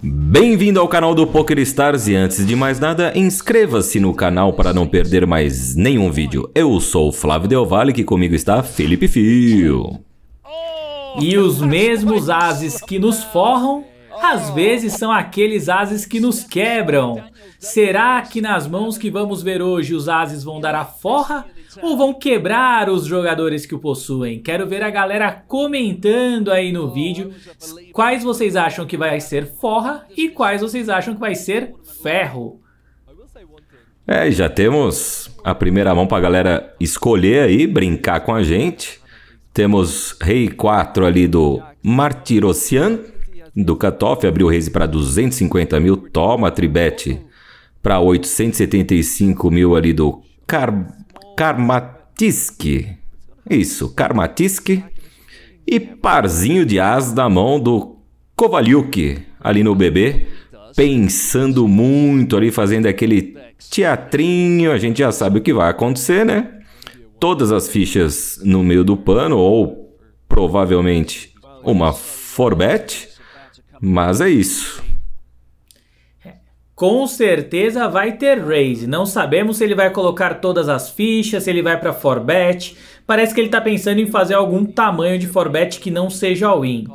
Bem-vindo ao canal do Poker Stars e antes de mais nada, inscreva-se no canal para não perder mais nenhum vídeo. Eu sou o Flávio Del Valle e comigo está Felipe Fio. E os mesmos ases que nos forram, às vezes são aqueles ases que nos quebram. Será que nas mãos que vamos ver hoje os ases vão dar a forra ou vão quebrar os jogadores que o possuem? Quero ver a galera comentando aí no vídeo quais vocês acham que vai ser forra e quais vocês acham que vai ser ferro. É, já temos a primeira mão pra galera escolher aí, brincar com a gente. Temos rei 4 ali do Martirocian, do Katoff, abriu o raise para 250 mil, toma tribete para 875 mil ali do Car Karmatisk. Isso, Karmatisk. E parzinho de as na mão do Kovalyuk, ali no bebê, pensando muito ali, fazendo aquele teatrinho. A gente já sabe o que vai acontecer, né? Todas as fichas no meio do pano, ou provavelmente uma forbet. Mas é isso com certeza vai ter raise. Não sabemos se ele vai colocar todas as fichas, se ele vai para forbet. Parece que ele está pensando em fazer algum tamanho de forbet que não seja all-in.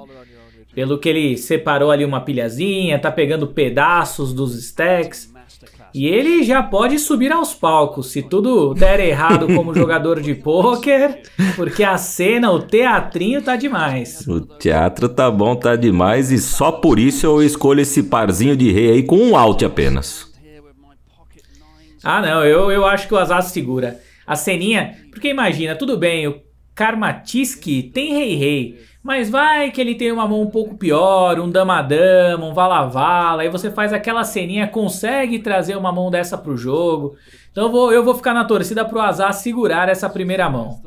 Pelo que ele separou ali uma pilhazinha, tá pegando pedaços dos stacks. E ele já pode subir aos palcos, se tudo der errado como jogador de pôquer, porque a cena, o teatrinho tá demais. O teatro tá bom, tá demais, e só por isso eu escolho esse parzinho de rei aí com um out apenas. Ah, não, eu, eu acho que o Azaz segura. A ceninha, porque imagina, tudo bem, o Karmatiski tem rei-rei, mas vai que ele tem uma mão um pouco pior, um dama-dama, um vala-vala, aí você faz aquela ceninha, consegue trazer uma mão dessa pro jogo. Então eu vou, eu vou ficar na torcida pro azar segurar essa primeira mão.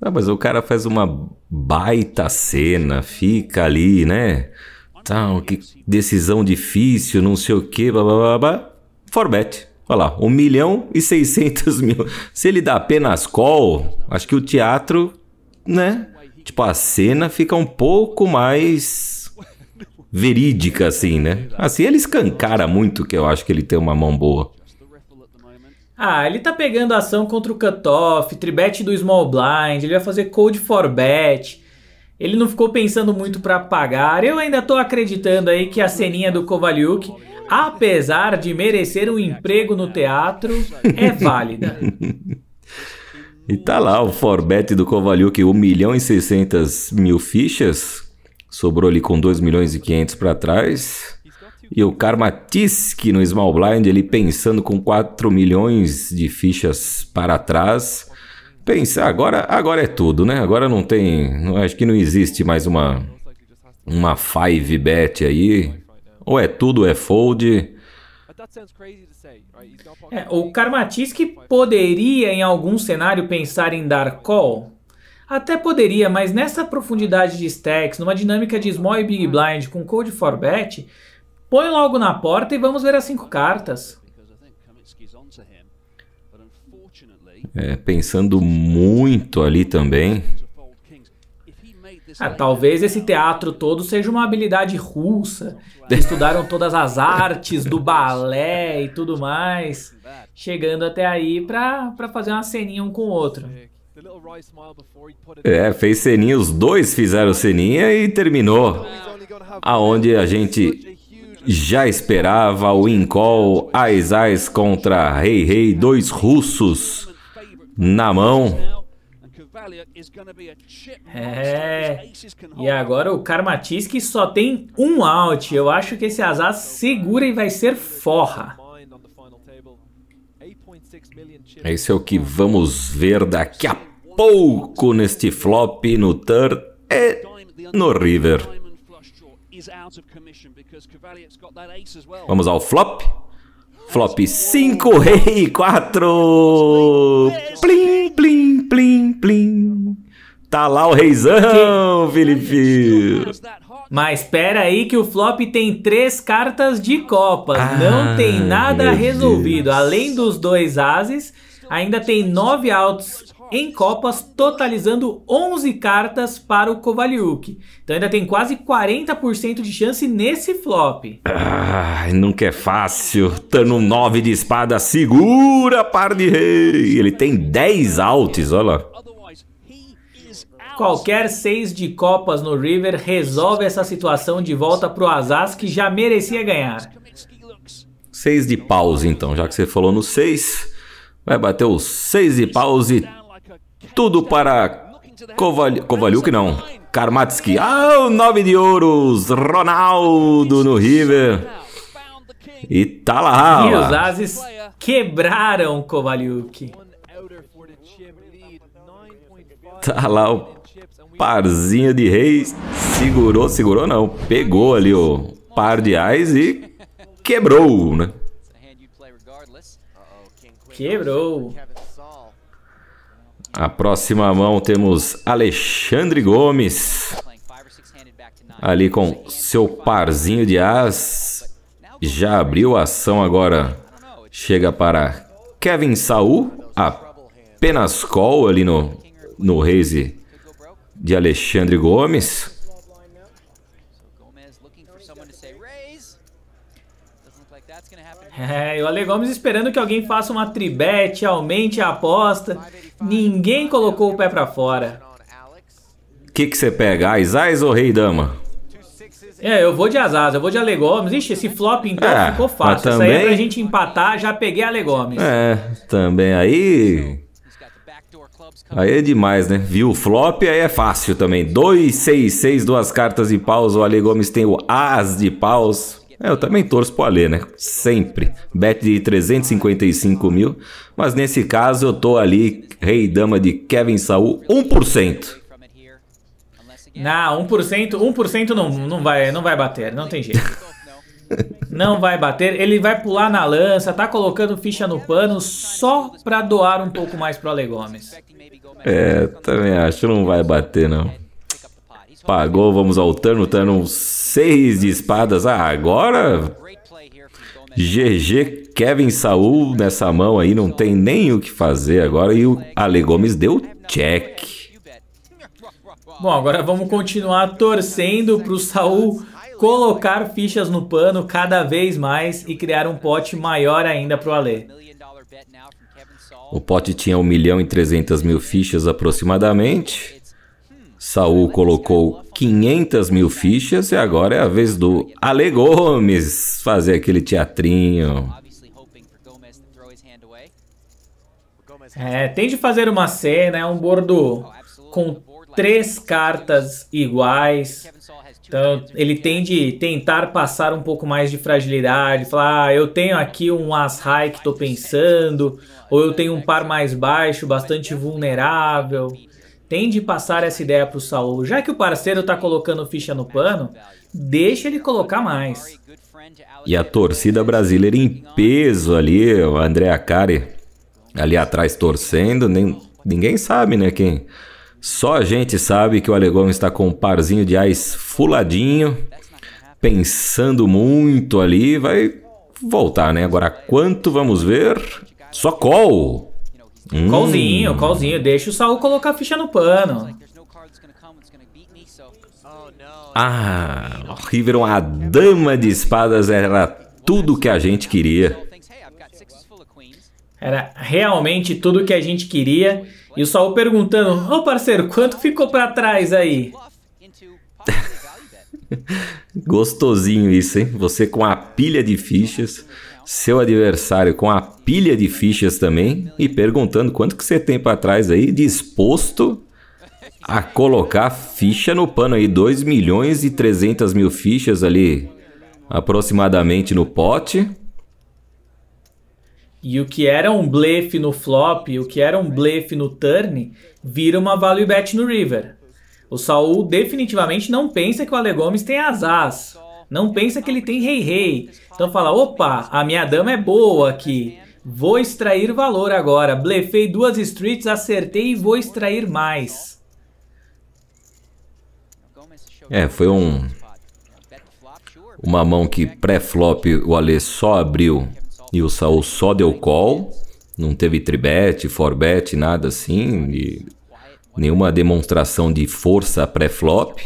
Ah, mas o cara faz uma baita cena, fica ali, né? Tal, tá, que decisão difícil, não sei o que, blá blá blá blá. Forbet. Olha lá, 1 milhão e 600 mil. Se ele dá apenas call, acho que o teatro, né? Tipo, a cena fica um pouco mais verídica, assim, né? Assim, ele escancara muito que eu acho que ele tem uma mão boa. Ah, ele tá pegando ação contra o cutoff, tribet do small blind, ele vai fazer cold for bet. Ele não ficou pensando muito para pagar. Eu ainda tô acreditando aí que a ceninha do Kovaliuk, apesar de merecer um emprego no teatro, é válida. E tá lá o Forbet do Kovalyuk, 1 milhão e 600 mil fichas. Sobrou ali com 2 milhões e 500 para trás. E o Karmatisk no Small Blind, ele pensando com 4 milhões de fichas para trás. Pensa, agora, agora é tudo, né? Agora não tem. Acho que não existe mais uma. Uma 5 bet aí. Ou é tudo, ou é fold. É, o Karmatinsky poderia, em algum cenário, pensar em dar call? Até poderia, mas nessa profundidade de stacks, numa dinâmica de small e big blind com code for bet, põe logo na porta e vamos ver as cinco cartas. É, pensando muito ali também, ah, talvez esse então, teatro todo seja uma habilidade russa. estudaram todas as artes do balé e tudo mais, chegando até aí para fazer uma ceninha um com o outro. É, fez ceninha, os dois fizeram ceninha e terminou. Aonde a gente já esperava o Incol, Aiz contra Rei hey Rei, hey, dois russos na mão. É. E agora o Karmatisk só tem um out. Eu acho que esse azar segura e vai ser forra. Esse é o que vamos ver daqui a pouco neste flop no turn e no river. Vamos ao flop. Flop 5, rei 4. Plim, plim, plim, plim. Tá lá o reizão, Felipe. Mas espera aí que o flop tem três cartas de copas. Ah, não tem nada resolvido. Deus. Além dos dois ases, ainda tem nove altos em Copas, totalizando 11 cartas para o Kovaliuk. Então ainda tem quase 40% de chance nesse flop. Ah, nunca é fácil. Tano 9 de espada, segura par de rei. Ele tem 10 altos, olha lá. Qualquer 6 de Copas no River resolve essa situação de volta para o Azaz, que já merecia ganhar. 6 de paus, então, já que você falou no 6. Vai bater o 6 de paus e tudo para Koval... Kovalhuk, não. Karmatsky. Ah, o 9 de ouros. Ronaldo no River. E tá lá. E os Ases quebraram Kovalyuk. Tá lá o parzinho de reis. Segurou, segurou não. Pegou ali o par de ais e quebrou, né? Quebrou. A próxima mão temos Alexandre Gomes. Ali com seu parzinho de as. Já abriu a ação agora. Chega para Kevin Saul. Apenas call ali no, no raise de Alexandre Gomes. É, e o Ale Gomes esperando que alguém faça uma tribete, aumente a aposta. Ninguém colocou o pé para fora. O que você pega? Asais ou rei dama? É, eu vou de Asas, eu vou de Alegomes. Ixi, esse flop então é, ficou fácil. Também... Isso aí é pra gente empatar, já peguei Alegomes. É, também aí... Aí é demais, né? Viu o flop, aí é fácil também. 2, 6, 6, duas cartas de paus. O Ale tem o as de paus. É, eu também torço pro Alê, né? Sempre. Bet de 355 mil. Mas nesse caso eu tô ali, rei e dama de Kevin Saul, 1%. Não, 1%, 1% não, não, vai, não vai bater, não tem jeito. não vai bater, ele vai pular na lança, tá colocando ficha no pano só pra doar um pouco mais pro Ale Gomes. É, também acho, não vai bater não. Pagou, vamos ao Tano. Tano, seis de espadas. Ah, agora... GG Kevin Saul nessa mão aí, não tem nem o que fazer agora. E o Ale Gomes deu check. Bom, agora vamos continuar torcendo para o Saul colocar fichas no pano cada vez mais e criar um pote maior ainda para o Ale. O pote tinha 1 milhão e 300 mil fichas aproximadamente. Saul colocou 500 mil fichas e agora é a vez do Ale Gomes fazer aquele teatrinho. É, tem de fazer uma cena, é um bordo com três cartas iguais. Então ele tem de tentar passar um pouco mais de fragilidade, falar, ah, eu tenho aqui um as high que estou pensando, ou eu tenho um par mais baixo, bastante vulnerável. Tende passar essa ideia para o Saul. Já que o parceiro está colocando ficha no pano, deixa ele colocar mais. E a torcida brasileira em peso ali, o André Acari ali atrás torcendo, nem, ninguém sabe, né, quem... Só a gente sabe que o Alegão está com um parzinho de ais fuladinho, pensando muito ali, vai voltar, né? Agora, quanto vamos ver? Só call! Hum. Colzinho, colzinho. Deixa o Saul colocar a ficha no pano. Oh, ah, River, uma dama de espadas era tudo que a gente queria. Era realmente tudo que a gente queria. E o Saul perguntando, ô oh, parceiro, quanto ficou para trás aí? Gostosinho isso, hein? Você com a pilha de fichas seu adversário com a pilha de fichas também e perguntando quanto que você tem para trás aí, disposto a colocar ficha no pano aí, 2 milhões e 300 mil fichas ali aproximadamente no pote. E o que era um blefe no flop, o que era um blefe no turn, vira uma value bet no river. O Saul definitivamente não pensa que o Ale Gomes tem as as. Não pensa que ele tem rei-rei. Então fala, opa, a minha dama é boa aqui. Vou extrair valor agora. Blefei duas streets, acertei e vou extrair mais. É, foi um... Uma mão que pré-flop o Alê só abriu e o Saul só deu call. Não teve tribet, forbet, nada assim. E nenhuma demonstração de força pré-flop.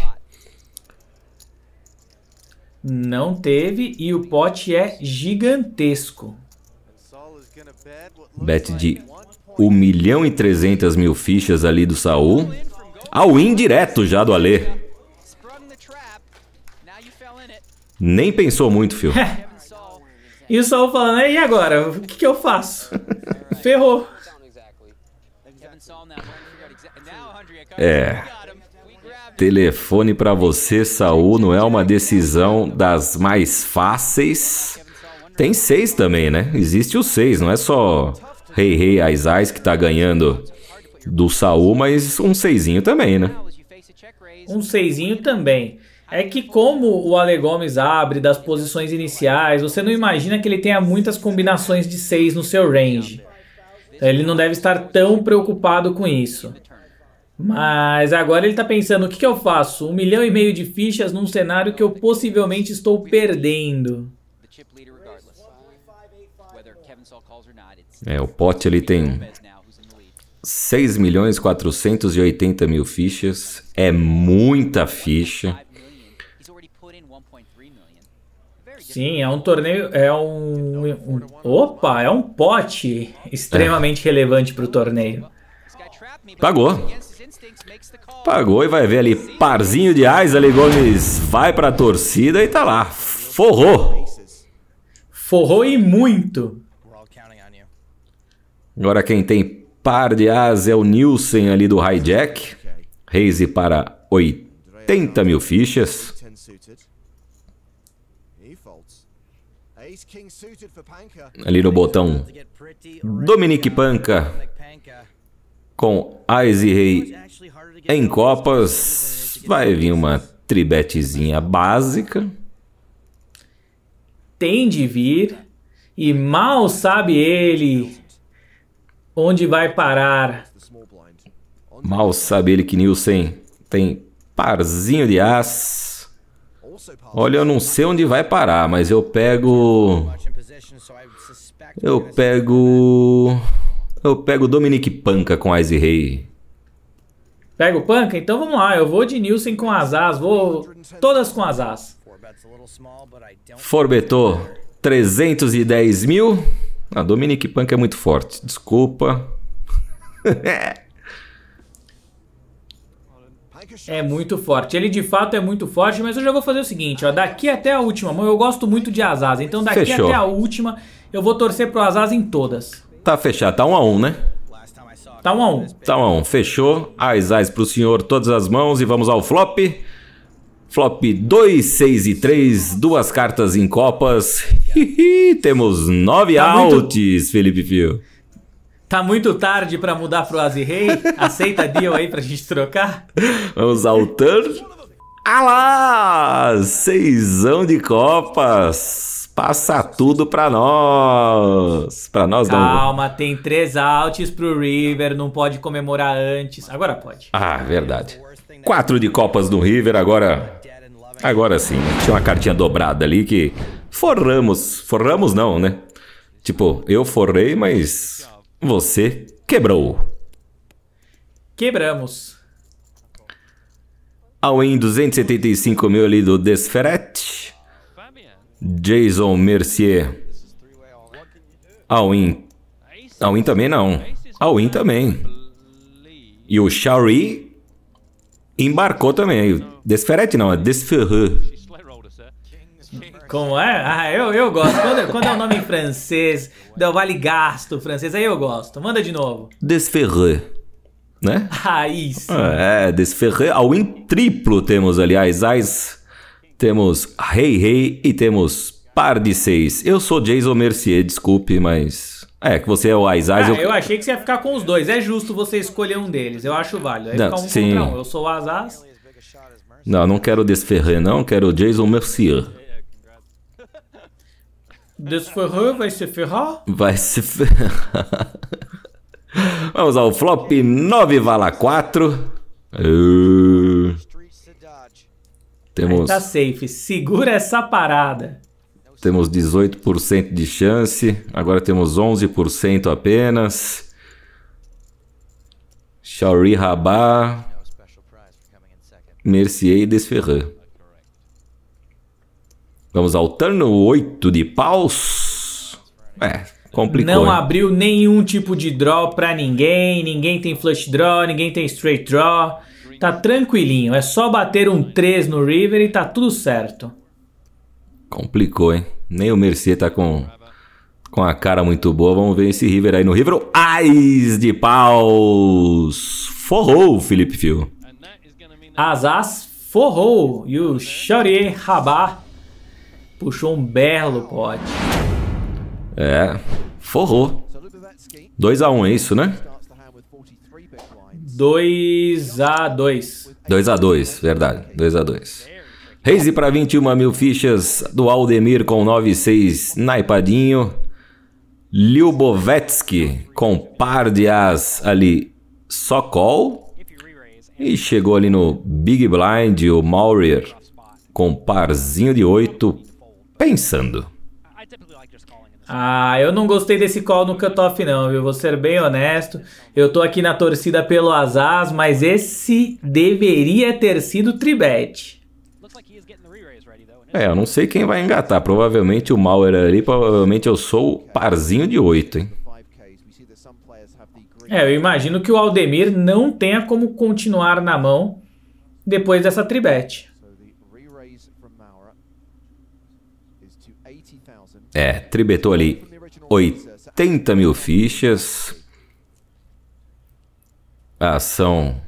Não teve e o pote é gigantesco. Bet de 1 milhão e 300 mil fichas ali do Saul. Ao indireto já do Alê. Nem pensou muito, filho e o Saul falando, e agora? O que, que eu faço? Ferrou. É. Telefone para você, Saul, não é uma decisão das mais fáceis. Tem seis também, né? Existe o seis, não é só Rei Rei hey, Aizais que tá ganhando do Saul, mas um seisinho também, né? Um seisinho também. É que como o Ale Gomes abre das posições iniciais, você não imagina que ele tenha muitas combinações de seis no seu range. Então, ele não deve estar tão preocupado com isso. Mas agora ele está pensando: o que, que eu faço? Um milhão e meio de fichas num cenário que eu possivelmente estou perdendo. É, o pote ele tem 6 milhões 480 mil fichas. É muita ficha. Sim, é um torneio. É um. um opa, é um pote extremamente é. relevante para o torneio. Pagou. Pagou e vai ver ali, parzinho de ali, Gomes vai pra torcida e tá lá, forrou. Forrou e muito. Agora quem tem par de asa é o Nielsen ali do Hijack. Raise para 80 mil fichas. Ali no botão Dominique Panca com Ais e Rei em Copas. Vai vir uma tribetezinha básica. Tem de vir. E mal sabe ele onde vai parar. Mal sabe ele que Nielsen tem parzinho de as. Olha, eu não sei onde vai parar, mas eu pego. Eu pego. Eu pego Dominic Panca com Ice Rei. Pega o Panca? Então vamos lá. Eu vou de Nilson com as as. Vou todas com as as. Forbetou 310 mil. Ah, Dominic Panca é muito forte. Desculpa. É muito forte. Ele de fato é muito forte, mas eu já vou fazer o seguinte, ó, daqui até a última mão, eu gosto muito de Azaz, então daqui Fechou. até a última eu vou torcer pro Azaz em todas. Tá fechado, tá um a um, né? Tá um a um. Tá um a um, fechou. As as pro senhor, todas as mãos e vamos ao flop. Flop 2, 6 e 3, duas cartas em copas. Temos nove tá outs, muito... Felipe Fio. Tá muito tarde para mudar pro aze Rei. Aceita deal aí pra gente trocar? Vamos ao turn. Alá! Seisão de copas passa tudo para nós. Para nós Calma, não. Calma, tem três outs pro River, não pode comemorar antes. Agora pode. Ah, verdade. Quatro de copas do River, agora agora sim. Né? Tinha uma cartinha dobrada ali que forramos, forramos não, né? Tipo, eu forrei, mas você quebrou. Quebramos. Ao em 275 mil ali do Desferet. Jason Mercier. Alwin, Alwin também não. Alwin também. E o Shari embarcou também. Desferete não, é Desferreux. Como é? Ah, eu, eu gosto. Quando, quando é o um nome em francês, Del Vale Gasto francês, aí eu gosto. Manda de novo. Desferreux. Né? Ah, isso. É, Desferreux. Alwin triplo temos, aliás. Ais temos Rei hey, Rei hey, e temos Par de Seis. Eu sou Jason Mercier, desculpe, mas. É, que você é o Aizaz. Ah, eu... eu... achei que você ia ficar com os dois. É justo você escolher um deles. Eu acho válido. não, um sim. Um. Eu sou o Azaz. Não, não quero Desferrer, não. Quero Jason Mercier. Desferrer vai se ferrar? Vai se ferrar. Vamos ao flop 9 vala 4. Uh... Temos... Aí tá safe. Segura essa parada. Temos 18% de chance. Agora temos 11% apenas. Shauri Rabá. Mercier e Desferran. Vamos ao turno 8 de paus. É, complicou. Não hein? abriu nenhum tipo de draw pra ninguém. Ninguém tem flush draw, ninguém tem straight draw. Tá tranquilinho, é só bater um 3 no River e tá tudo certo. Complicou, hein? Nem o Mercier tá com, com a cara muito boa. Vamos ver esse River aí no River. Ais de paus! Forrou o Felipe Fio. Asas forrou e o Xaurier Rabá puxou um belo pote. É, forrou. 2x1, um, é isso, né? 2 a 2 2 a 2 verdade. 2 a 2 Reis para 21 mil fichas do Aldemir com 9,6 naipadinho. Ljubovetsky com par de as ali só call. E chegou ali no Big Blind o Maurier com parzinho de 8 pensando. Ah, eu não gostei desse call no cutoff, não, viu? Vou ser bem honesto. Eu tô aqui na torcida pelo Azaz, mas esse deveria ter sido tribet. É, eu não sei quem vai engatar. Provavelmente o Mauer ali, provavelmente eu sou o parzinho de 8, hein? É, eu imagino que o Aldemir não tenha como continuar na mão depois dessa tribet. É, tribetou ali 80 mil fichas. A ação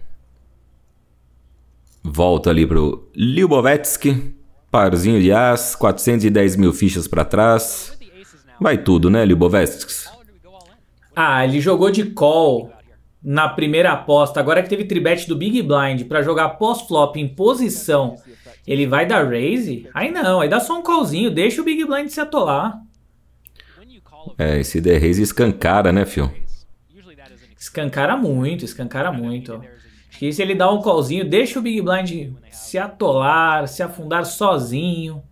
volta ali pro Libovetsky. Parzinho de As, 410 mil fichas para trás. Vai tudo, né, Libovetsky? Ah, ele jogou de call na primeira aposta, agora que teve tribet do Big Blind para jogar pós-flop em posição, ele vai dar raise? Aí não, aí dá só um callzinho, deixa o Big Blind se atolar. É, esse der raise escancara, né, fio? Escancara muito, escancara muito. Acho que se ele dá um callzinho, deixa o Big Blind se atolar, se afundar sozinho.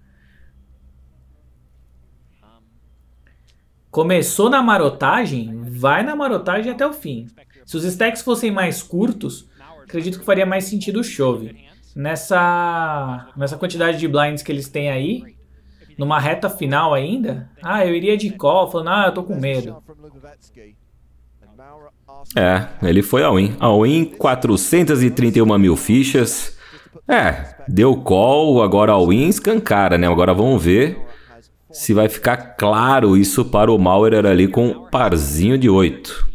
Começou na marotagem, vai na marotagem até o fim. Se os stacks fossem mais curtos, acredito que faria mais sentido o chove. Nessa, nessa quantidade de blinds que eles têm aí, numa reta final ainda, ah, eu iria de call, falando, ah, eu tô com medo. É, ele foi ao in. Ao in, 431 mil fichas. É, deu call, agora ao in escancara, né? Agora vamos ver se vai ficar claro isso para o Maurer ali com um parzinho de 8.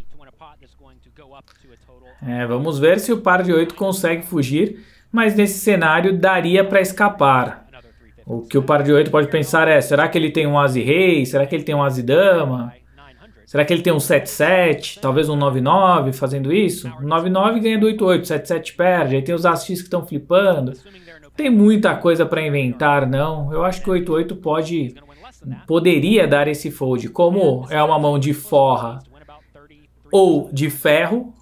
É, vamos ver se o par de 8 consegue fugir, mas nesse cenário daria para escapar. O que o par de 8 pode pensar é, será que ele tem um Asi Rei? Será que ele tem um Asi Dama? Será que ele tem um 7-7? Talvez um 9-9 fazendo isso? Um 9-9 ganha do 8-8, 7-7 perde, aí tem os as que estão flipando. Tem muita coisa para inventar, não. Eu acho que o 8-8 pode, poderia dar esse fold. Como é uma mão de forra ou de ferro,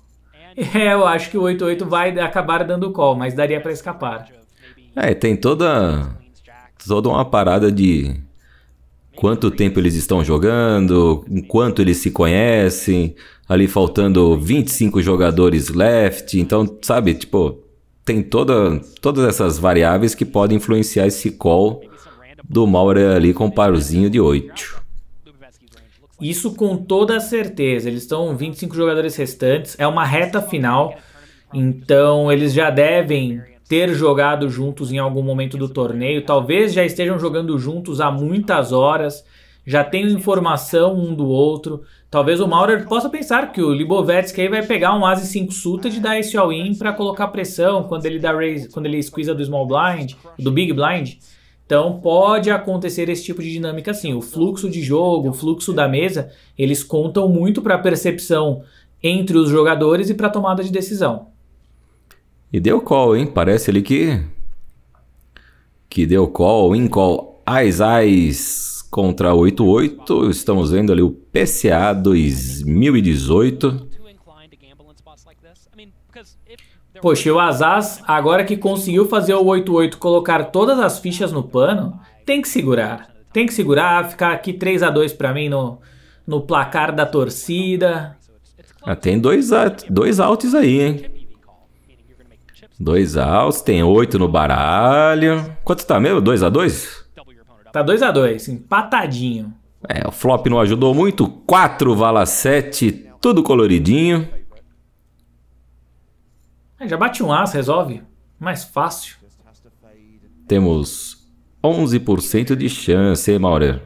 É, eu acho que o 88 vai acabar dando call, mas daria para escapar. É, tem toda toda uma parada de quanto tempo eles estão jogando, quanto eles se conhecem, ali faltando 25 jogadores left, então, sabe, tipo, tem toda, todas essas variáveis que podem influenciar esse call do Maurer ali com o um parozinho de 8. Isso com toda certeza. Eles estão 25 jogadores restantes. É uma reta final. Então eles já devem ter jogado juntos em algum momento do torneio. Talvez já estejam jogando juntos há muitas horas. Já tenham informação um do outro. Talvez o Maurer possa pensar que o Libovetsky aí vai pegar um Asi 5 suta de dar esse all-in para colocar pressão quando ele dá raise, quando ele squeeza do small blind, do big blind. Então pode acontecer esse tipo de dinâmica assim. O fluxo de jogo, o fluxo da mesa, eles contam muito para a percepção entre os jogadores e para a tomada de decisão. E deu call, hein? Parece ali que que deu call, in call, as as contra 88. Estamos vendo ali o PCA 2018. Poxa, e o Azaz, agora que conseguiu fazer o 8-8 colocar todas as fichas no pano, tem que segurar. Tem que segurar, ficar aqui 3 a 2 para mim no, no placar da torcida. Ah, tem dois, dois altos aí, hein? Dois altos, tem oito no baralho. Quanto tá mesmo? 2 a 2 Tá 2 a 2 empatadinho. É, o flop não ajudou muito. Quatro vala sete, tudo coloridinho. É, já bate um as, resolve. Mais fácil. Temos 11% de chance, hein, Maurer?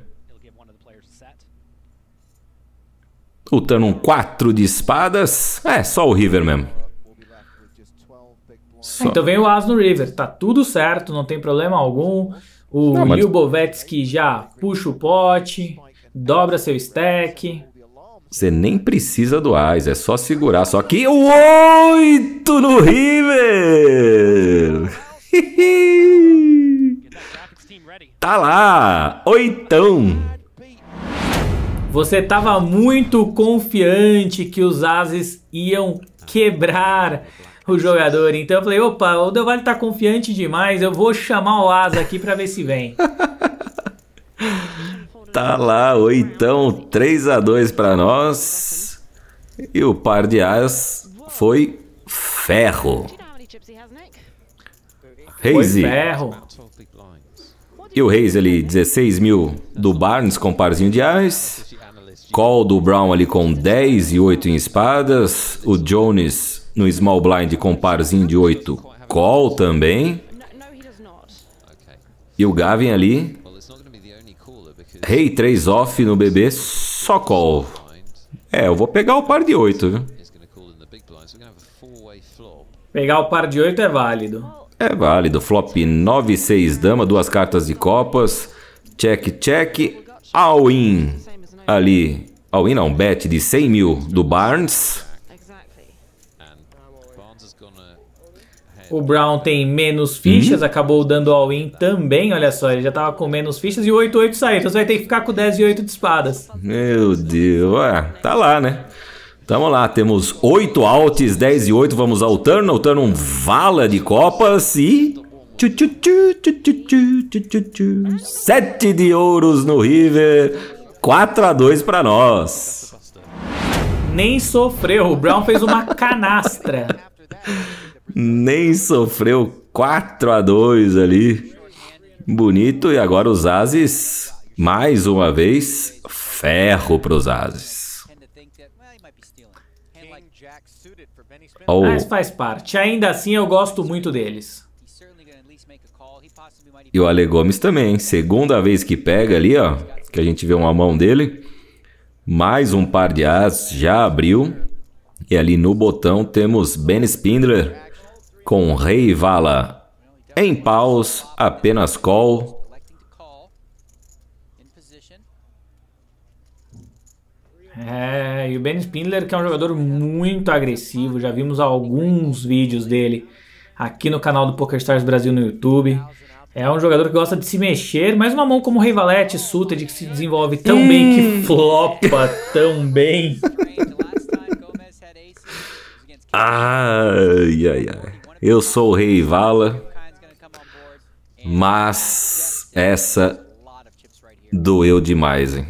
O Tano 4 de espadas. É, só o River mesmo. Só... Ah, então vem o As no River. Tá tudo certo, não tem problema algum. O não, mas... Bovetsky já puxa o pote, dobra seu stack. Você nem precisa do AIS, é só segurar. Só que o 8 no River! tá lá! Oitão! Você estava muito confiante que os ases iam quebrar o jogador. Então eu falei, opa, o Del Valle tá confiante demais, eu vou chamar o asa aqui para ver se vem. Tá lá, oitão, 3 a 2 para nós. E o par de as foi ferro. Reis. ferro. E o Reis ali, 16 mil do Barnes com parzinho de as. Call do Brown ali com 10 e 8 em espadas. O Jones no small blind com parzinho de 8. Call também. E o Gavin ali Rei 3 off no BB, só call. É, eu vou pegar o par de 8, viu? Pegar o par de 8 é válido. É válido. Flop 9, 6, dama, duas cartas de copas. Check, check. All-in ali. All-in não, bet de 100 mil do Barnes. O Brown tem menos fichas, hum? acabou dando all-in também, olha só, ele já tava com menos fichas e o 8-8 saiu, então você vai ter que ficar com 10 e 8 de espadas. Meu Deus, ué, tá lá, né? Tamo lá, temos 8 alts, 10 e 8, vamos ao turno, o turno um vala de copas e... 7 de ouros no River, 4 a 2 para nós. Nem sofreu, o Brown fez uma canastra. nem sofreu 4 a 2 ali. Bonito, e agora os Ases, mais uma vez, ferro para os Ases. Oh. Mas faz parte. Ainda assim, eu gosto muito deles. E o Ale Gomes também. Segunda vez que pega ali, ó. Que a gente vê uma mão dele. Mais um par de as já abriu. E ali no botão temos Ben Spindler com Rei Vala. Em paus, apenas call. É, e o Ben Spindler, que é um jogador muito agressivo, já vimos alguns vídeos dele aqui no canal do PokerStars Brasil no YouTube. É um jogador que gosta de se mexer, mas uma mão como o Valete Suted, que se desenvolve tão hum. bem, que hum. flopa tão bem. ai, ai, ai. Eu sou o Rei Vala, mas essa doeu demais, hein?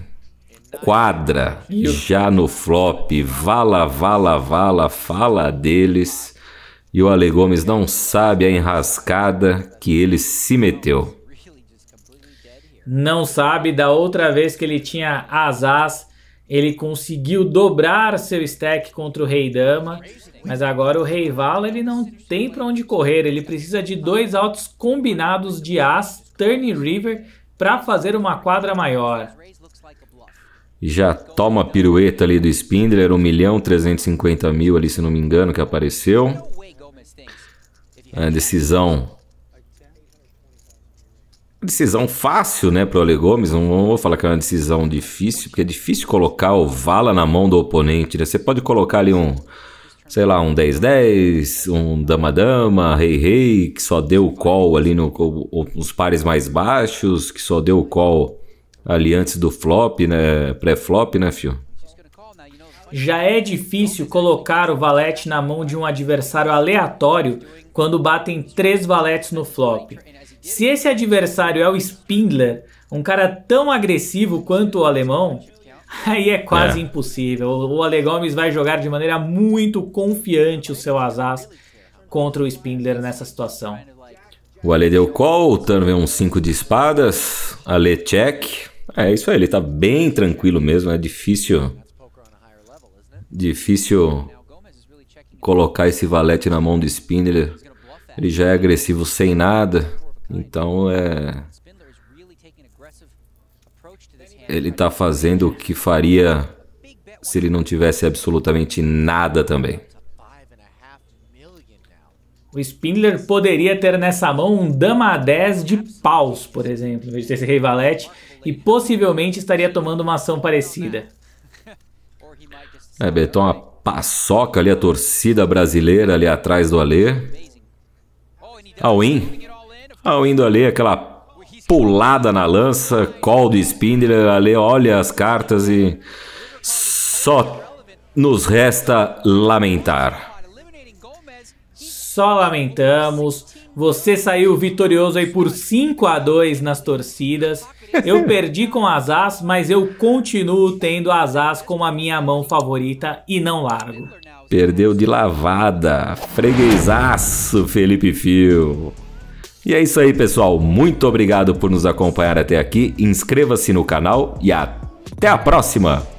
Quadra já no flop, vala, vala, vala, fala deles. E o Ale Gomes não sabe a enrascada que ele se meteu. Não sabe, da outra vez que ele tinha as as, ele conseguiu dobrar seu stack contra o Rei Dama. Mas agora o Rei Vala ele não tem para onde correr, ele precisa de dois altos combinados de As, Turn e River para fazer uma quadra maior. Já toma a pirueta ali do Spindler, 1 milhão 350 mil ali, se não me engano, que apareceu. A é decisão decisão fácil, né, pro Ale Gomes. Não vou falar que é uma decisão difícil, porque é difícil colocar o Vala na mão do oponente, né? Você pode colocar ali um sei lá, um 10-10, um dama-dama, rei-rei, que só deu call ali no, nos pares mais baixos, que só deu call ali antes do flop, né? Pré-flop, né, fio? Já é difícil colocar o valete na mão de um adversário aleatório quando batem três valetes no flop. Se esse adversário é o Spindler, um cara tão agressivo quanto o alemão, Aí é quase é. impossível. O Ale Gomes vai jogar de maneira muito confiante o seu asas contra o Spindler nessa situação. O Ale deu call, o Tano vem um 5 de espadas, Ale check. É isso aí, ele tá bem tranquilo mesmo, é difícil. Difícil colocar esse valete na mão do Spindler. Ele já é agressivo sem nada, então é ele está fazendo o que faria se ele não tivesse absolutamente nada também. O Spindler poderia ter nessa mão um dama 10 de paus, por exemplo, em vez de ter esse rei valete, e possivelmente estaria tomando uma ação parecida. É, Beton, a paçoca ali, a torcida brasileira ali atrás do Alê. Alwin. Alwin do Alê, aquela Pulada na lança, call do Spindler, ali olha as cartas e só nos resta lamentar. Só lamentamos. Você saiu vitorioso aí por 5 a 2 nas torcidas. Eu perdi com as as, mas eu continuo tendo as as como a minha mão favorita e não largo. Perdeu de lavada. Freguesaço, Felipe Fio. E é isso aí, pessoal. Muito obrigado por nos acompanhar até aqui. Inscreva-se no canal e até a próxima!